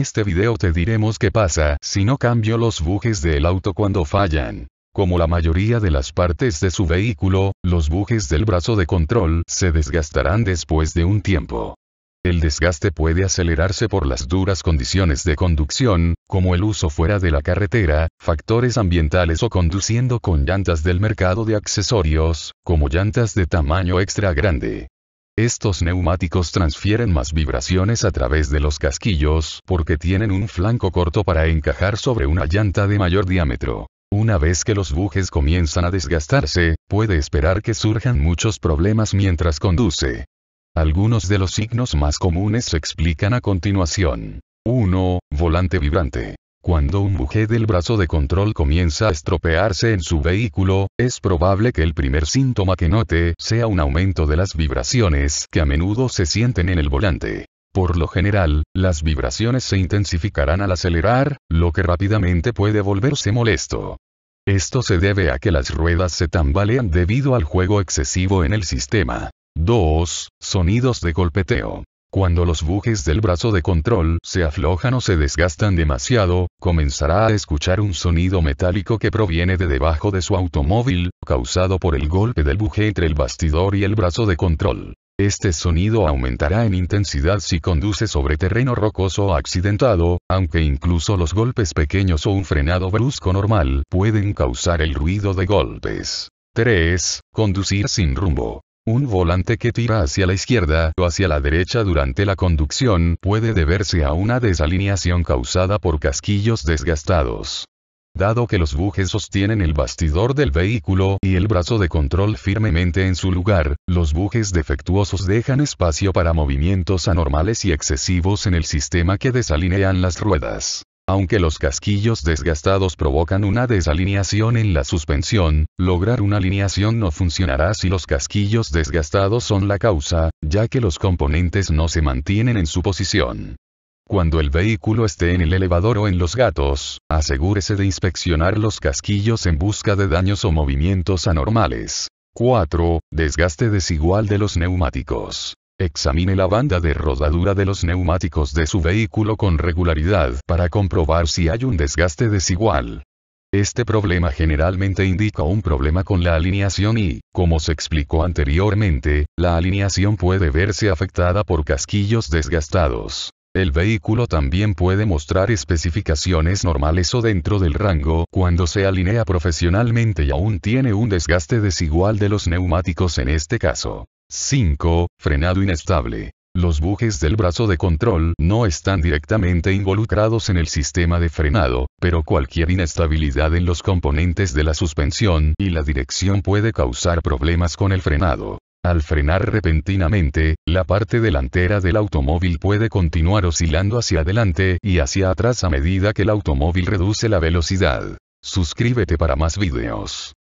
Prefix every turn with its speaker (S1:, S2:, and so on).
S1: este video te diremos qué pasa si no cambio los bujes del auto cuando fallan. Como la mayoría de las partes de su vehículo, los bujes del brazo de control se desgastarán después de un tiempo. El desgaste puede acelerarse por las duras condiciones de conducción, como el uso fuera de la carretera, factores ambientales o conduciendo con llantas del mercado de accesorios, como llantas de tamaño extra grande. Estos neumáticos transfieren más vibraciones a través de los casquillos porque tienen un flanco corto para encajar sobre una llanta de mayor diámetro. Una vez que los bujes comienzan a desgastarse, puede esperar que surjan muchos problemas mientras conduce. Algunos de los signos más comunes se explican a continuación. 1. Volante vibrante. Cuando un buje del brazo de control comienza a estropearse en su vehículo, es probable que el primer síntoma que note sea un aumento de las vibraciones que a menudo se sienten en el volante. Por lo general, las vibraciones se intensificarán al acelerar, lo que rápidamente puede volverse molesto. Esto se debe a que las ruedas se tambalean debido al juego excesivo en el sistema. 2. Sonidos de golpeteo. Cuando los bujes del brazo de control se aflojan o se desgastan demasiado, comenzará a escuchar un sonido metálico que proviene de debajo de su automóvil, causado por el golpe del buje entre el bastidor y el brazo de control. Este sonido aumentará en intensidad si conduce sobre terreno rocoso o accidentado, aunque incluso los golpes pequeños o un frenado brusco normal pueden causar el ruido de golpes. 3. Conducir sin rumbo. Un volante que tira hacia la izquierda o hacia la derecha durante la conducción puede deberse a una desalineación causada por casquillos desgastados. Dado que los bujes sostienen el bastidor del vehículo y el brazo de control firmemente en su lugar, los bujes defectuosos dejan espacio para movimientos anormales y excesivos en el sistema que desalinean las ruedas. Aunque los casquillos desgastados provocan una desalineación en la suspensión, lograr una alineación no funcionará si los casquillos desgastados son la causa, ya que los componentes no se mantienen en su posición. Cuando el vehículo esté en el elevador o en los gatos, asegúrese de inspeccionar los casquillos en busca de daños o movimientos anormales. 4. Desgaste desigual de los neumáticos. Examine la banda de rodadura de los neumáticos de su vehículo con regularidad para comprobar si hay un desgaste desigual. Este problema generalmente indica un problema con la alineación y, como se explicó anteriormente, la alineación puede verse afectada por casquillos desgastados. El vehículo también puede mostrar especificaciones normales o dentro del rango cuando se alinea profesionalmente y aún tiene un desgaste desigual de los neumáticos en este caso. 5. Frenado inestable. Los bujes del brazo de control no están directamente involucrados en el sistema de frenado, pero cualquier inestabilidad en los componentes de la suspensión y la dirección puede causar problemas con el frenado. Al frenar repentinamente, la parte delantera del automóvil puede continuar oscilando hacia adelante y hacia atrás a medida que el automóvil reduce la velocidad. Suscríbete para más videos.